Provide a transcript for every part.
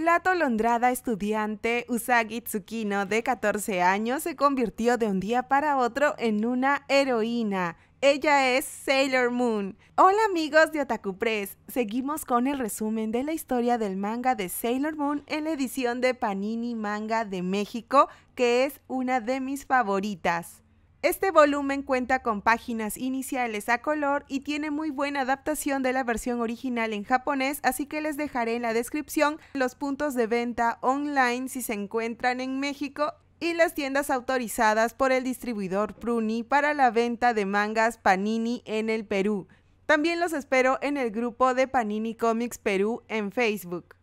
La atolondrada estudiante Usagi Tsukino de 14 años se convirtió de un día para otro en una heroína. Ella es Sailor Moon. Hola amigos de Otaku Press, seguimos con el resumen de la historia del manga de Sailor Moon en la edición de Panini Manga de México, que es una de mis favoritas. Este volumen cuenta con páginas iniciales a color y tiene muy buena adaptación de la versión original en japonés, así que les dejaré en la descripción los puntos de venta online si se encuentran en México y las tiendas autorizadas por el distribuidor Pruni para la venta de mangas Panini en el Perú. También los espero en el grupo de Panini Comics Perú en Facebook.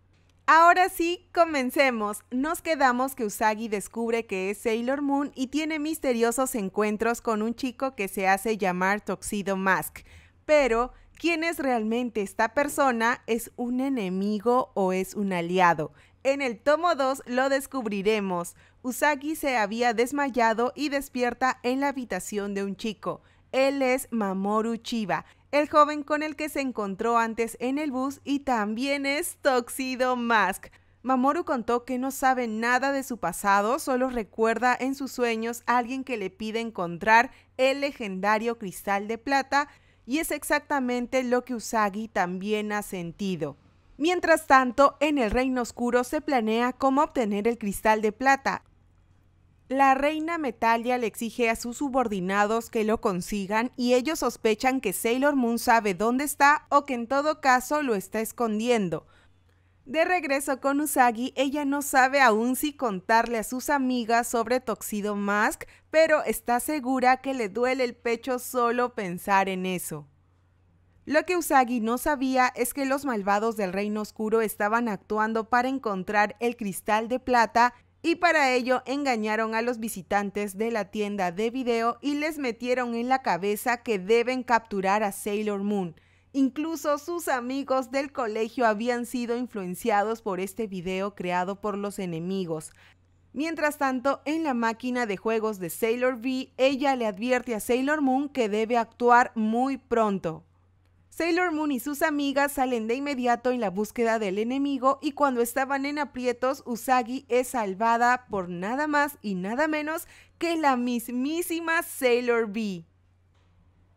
Ahora sí, comencemos. Nos quedamos que Usagi descubre que es Sailor Moon y tiene misteriosos encuentros con un chico que se hace llamar Toxido Mask. Pero, ¿quién es realmente esta persona? ¿Es un enemigo o es un aliado? En el tomo 2 lo descubriremos. Usagi se había desmayado y despierta en la habitación de un chico. Él es Mamoru Chiba, el joven con el que se encontró antes en el bus y también es Toxido Mask. Mamoru contó que no sabe nada de su pasado, solo recuerda en sus sueños a alguien que le pide encontrar el legendario cristal de plata y es exactamente lo que Usagi también ha sentido. Mientras tanto, en el Reino Oscuro se planea cómo obtener el cristal de plata la reina Metalia le exige a sus subordinados que lo consigan y ellos sospechan que Sailor Moon sabe dónde está o que en todo caso lo está escondiendo. De regreso con Usagi, ella no sabe aún si contarle a sus amigas sobre Toxido Mask, pero está segura que le duele el pecho solo pensar en eso. Lo que Usagi no sabía es que los malvados del Reino Oscuro estaban actuando para encontrar el cristal de plata y para ello engañaron a los visitantes de la tienda de video y les metieron en la cabeza que deben capturar a Sailor Moon. Incluso sus amigos del colegio habían sido influenciados por este video creado por los enemigos. Mientras tanto, en la máquina de juegos de Sailor V, ella le advierte a Sailor Moon que debe actuar muy pronto, Sailor Moon y sus amigas salen de inmediato en la búsqueda del enemigo y cuando estaban en aprietos, Usagi es salvada por nada más y nada menos que la mismísima Sailor V.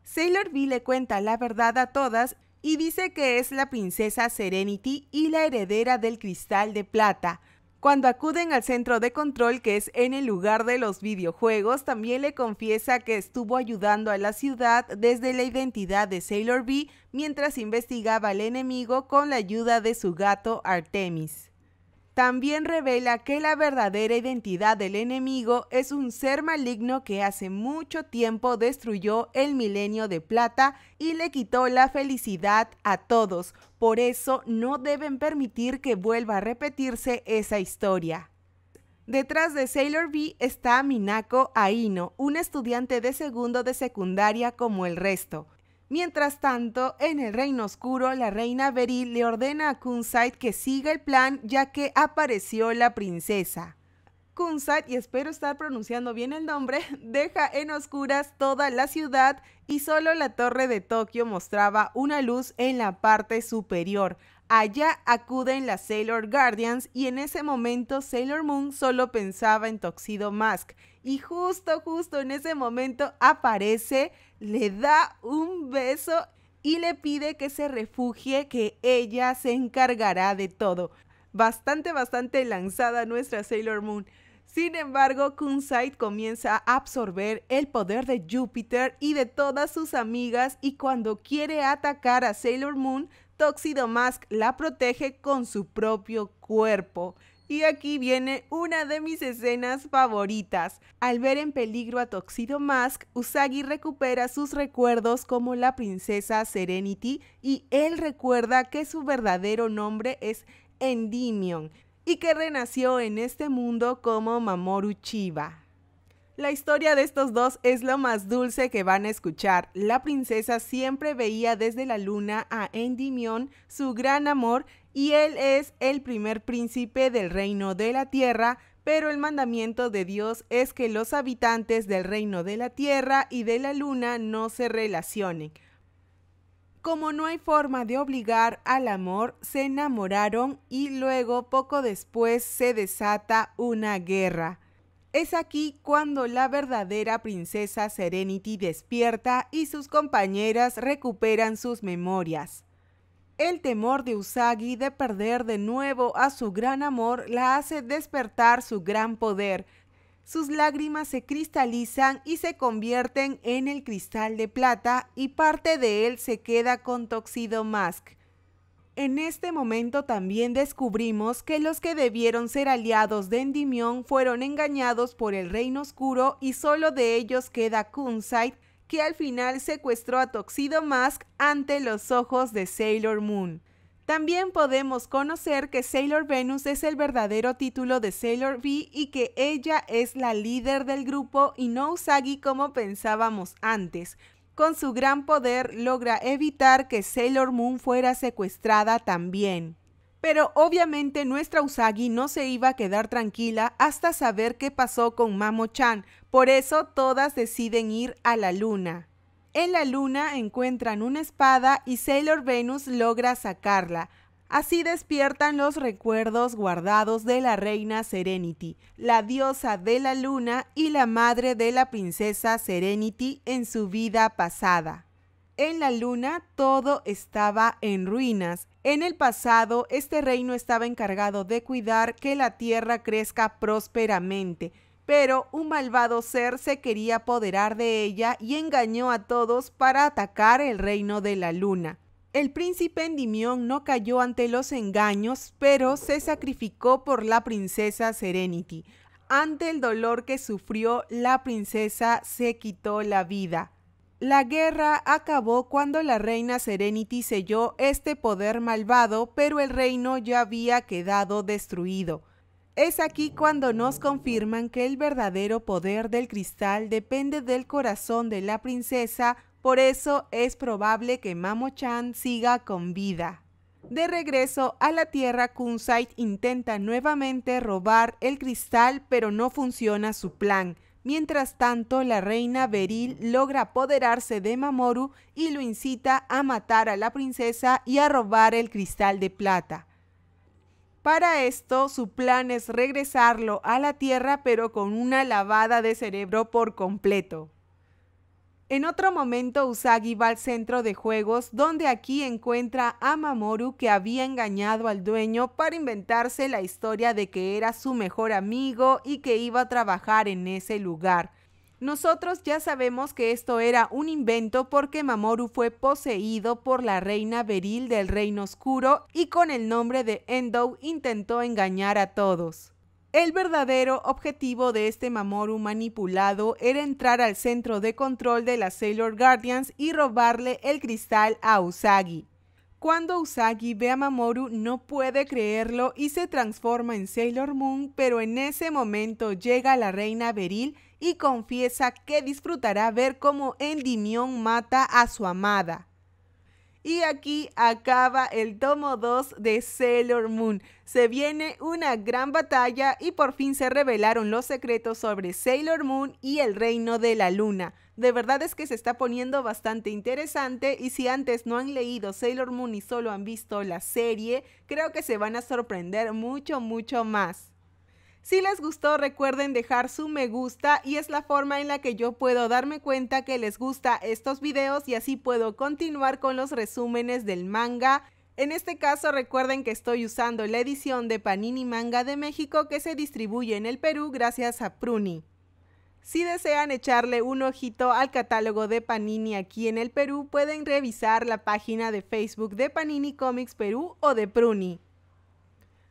Sailor V le cuenta la verdad a todas y dice que es la princesa Serenity y la heredera del cristal de plata, cuando acuden al centro de control, que es en el lugar de los videojuegos, también le confiesa que estuvo ayudando a la ciudad desde la identidad de Sailor B mientras investigaba al enemigo con la ayuda de su gato Artemis también revela que la verdadera identidad del enemigo es un ser maligno que hace mucho tiempo destruyó el milenio de plata y le quitó la felicidad a todos. Por eso no deben permitir que vuelva a repetirse esa historia. Detrás de Sailor B está Minako Aino, un estudiante de segundo de secundaria como el resto. Mientras tanto, en el Reino Oscuro, la reina Beril le ordena a kunside que siga el plan ya que apareció la princesa. Kunside, y espero estar pronunciando bien el nombre, deja en oscuras toda la ciudad y solo la torre de Tokio mostraba una luz en la parte superior, Allá acuden las Sailor Guardians y en ese momento Sailor Moon solo pensaba en Toxido Mask. Y justo, justo en ese momento aparece, le da un beso y le pide que se refugie, que ella se encargará de todo. Bastante, bastante lanzada nuestra Sailor Moon. Sin embargo, Coonsight comienza a absorber el poder de Júpiter y de todas sus amigas y cuando quiere atacar a Sailor Moon, Tuxedo Mask la protege con su propio cuerpo. Y aquí viene una de mis escenas favoritas. Al ver en peligro a Toxido Mask, Usagi recupera sus recuerdos como la princesa Serenity y él recuerda que su verdadero nombre es Endymion y que renació en este mundo como Mamoru Chiba. La historia de estos dos es lo más dulce que van a escuchar. La princesa siempre veía desde la luna a Endymion, su gran amor, y él es el primer príncipe del reino de la tierra, pero el mandamiento de Dios es que los habitantes del reino de la tierra y de la luna no se relacionen. Como no hay forma de obligar al amor, se enamoraron y luego poco después se desata una guerra. Es aquí cuando la verdadera princesa Serenity despierta y sus compañeras recuperan sus memorias. El temor de Usagi de perder de nuevo a su gran amor la hace despertar su gran poder. Sus lágrimas se cristalizan y se convierten en el cristal de plata y parte de él se queda con Toxido Mask. En este momento también descubrimos que los que debieron ser aliados de Endymion fueron engañados por el Reino Oscuro y solo de ellos queda Kunsight, que al final secuestró a Toxido Mask ante los ojos de Sailor Moon. También podemos conocer que Sailor Venus es el verdadero título de Sailor V y que ella es la líder del grupo y no Usagi como pensábamos antes, con su gran poder logra evitar que Sailor Moon fuera secuestrada también. Pero obviamente nuestra Usagi no se iba a quedar tranquila hasta saber qué pasó con Mamo-chan, por eso todas deciden ir a la luna. En la luna encuentran una espada y Sailor Venus logra sacarla, Así despiertan los recuerdos guardados de la reina Serenity, la diosa de la luna y la madre de la princesa Serenity en su vida pasada. En la luna todo estaba en ruinas. En el pasado este reino estaba encargado de cuidar que la tierra crezca prósperamente, pero un malvado ser se quería apoderar de ella y engañó a todos para atacar el reino de la luna. El príncipe Endimión no cayó ante los engaños, pero se sacrificó por la princesa Serenity. Ante el dolor que sufrió, la princesa se quitó la vida. La guerra acabó cuando la reina Serenity selló este poder malvado, pero el reino ya había quedado destruido. Es aquí cuando nos confirman que el verdadero poder del cristal depende del corazón de la princesa por eso es probable que Mamo-chan siga con vida. De regreso a la Tierra, Kunsai intenta nuevamente robar el cristal, pero no funciona su plan. Mientras tanto, la reina Beril logra apoderarse de Mamoru y lo incita a matar a la princesa y a robar el cristal de plata. Para esto, su plan es regresarlo a la Tierra, pero con una lavada de cerebro por completo. En otro momento, Usagi va al centro de juegos, donde aquí encuentra a Mamoru que había engañado al dueño para inventarse la historia de que era su mejor amigo y que iba a trabajar en ese lugar. Nosotros ya sabemos que esto era un invento porque Mamoru fue poseído por la reina Beril del Reino Oscuro y con el nombre de Endo intentó engañar a todos. El verdadero objetivo de este Mamoru manipulado era entrar al centro de control de las Sailor Guardians y robarle el cristal a Usagi. Cuando Usagi ve a Mamoru no puede creerlo y se transforma en Sailor Moon, pero en ese momento llega la reina Beryl y confiesa que disfrutará ver cómo Endymion mata a su amada. Y aquí acaba el tomo 2 de Sailor Moon. Se viene una gran batalla y por fin se revelaron los secretos sobre Sailor Moon y el reino de la luna. De verdad es que se está poniendo bastante interesante y si antes no han leído Sailor Moon y solo han visto la serie, creo que se van a sorprender mucho, mucho más. Si les gustó, recuerden dejar su me gusta y es la forma en la que yo puedo darme cuenta que les gusta estos videos y así puedo continuar con los resúmenes del manga. En este caso recuerden que estoy usando la edición de Panini Manga de México que se distribuye en el Perú gracias a Pruni. Si desean echarle un ojito al catálogo de Panini aquí en el Perú, pueden revisar la página de Facebook de Panini Comics Perú o de Pruni.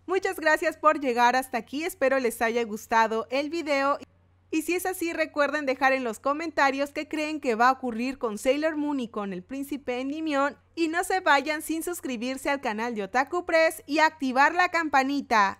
Muchas gracias por llegar hasta aquí, espero les haya gustado el video. Y si es así, recuerden dejar en los comentarios qué creen que va a ocurrir con Sailor Moon y con el príncipe Endymion. Y no se vayan sin suscribirse al canal de Otaku Press y activar la campanita.